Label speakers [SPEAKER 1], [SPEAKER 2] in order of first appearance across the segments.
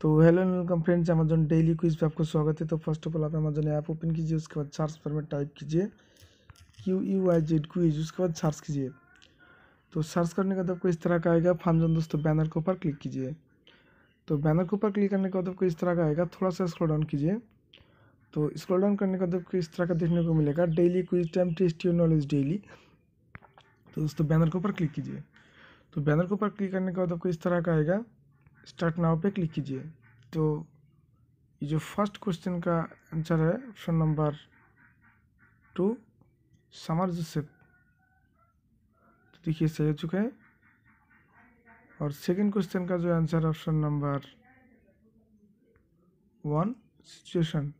[SPEAKER 1] तो hello and welcome friends Amazon daily quiz पे आपको स्वागत है तो फर्स्ट ऑफ ऑल आप अमेजोन ऐप ओपन कीजिए उसके बाद सर्च पर में टाइप कीजिए Q U I Z quiz उसके बाद सर्च कीजिए तो सर्च करने के बाद आपको इस तरह का आएगा फार्मजन दोस्तों बैनर के ऊपर क्लिक कीजिए तो बैनर के ऊपर क्लिक करने के बाद आपको इस तरह का आएगा थोड़ा सा स्क्रॉल डाउन कीजिए तो स्क्रॉल डाउन करने के बाद आपको इस तरह का देखने को मिलेगा daily quiz time test your knowledge daily तो दोस्तों बैनर के ऊपर क्लिक कीजिए तो बैनर के ऊपर क्लिक करने के बाद आपको इस तरह का आएगा स्टार्ट नाउ पे क्लिक कीजिए तो ये जो फर्स्ट क्वेश्चन का आंसर है option number two summer Joseph तो देखिए सही हो चुका है और सेकंड क्वेश्चन का जो answer option number one situation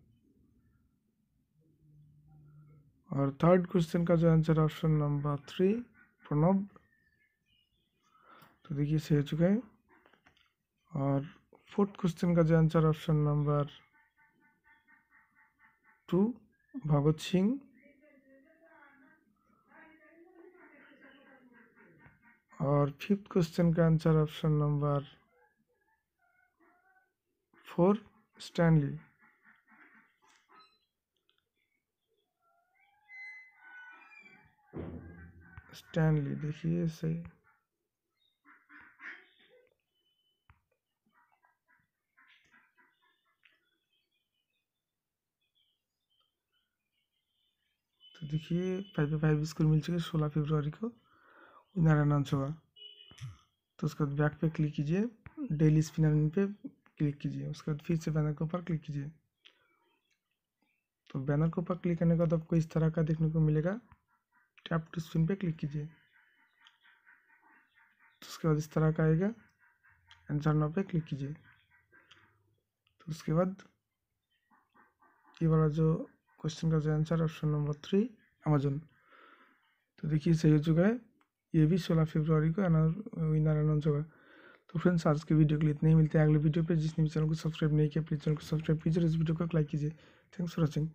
[SPEAKER 1] और थर्ड क्वेश्चन का जो answer option number three Pranab तो देखिए सही हो चुका है और फोर्थ क्वेश्चन का जो answer option number two Bhagat Singh और फिफ्थ क्वेश्चन का answer option number four Stanley Stanley देखिए सही देखिए फाइव पे फाइव स्कूल मिल चुके सोलह फेब्रुआरी को अनाउंस होगा तो उसके बाद बैक पे क्लिक कीजिए डेली स्पिनर पे क्लिक कीजिए उसके बाद फिर से बैनर के ऊपर क्लिक कीजिए तो बैनर के ऊपर क्लिक करने के बाद आपको इस तरह का देखने को मिलेगा टैप टू स्पिन पे क्लिक कीजिए तो उसके बाद इस तरह का आएगा एंसर नाउ पे क्लिक कीजिए तो उसके बाद ये वाला जो क्वेश्चन का जो answer option number three Amazon तो देखिए सही हो चुका है ये भी सोलह फरवरी को विनर अनाउंस होगा तो फ्रेंड्स आज के वीडियो के लिए इतने ही मिलते हैं अगले वीडियो पे जिसने भी चैनल को सब्सक्राइब नहीं किया प्लीज़ चैनल को सब्सक्राइब कीजिए और इस वीडियो को लाइक कीजिए थैंक्स फॉर वॉचिंग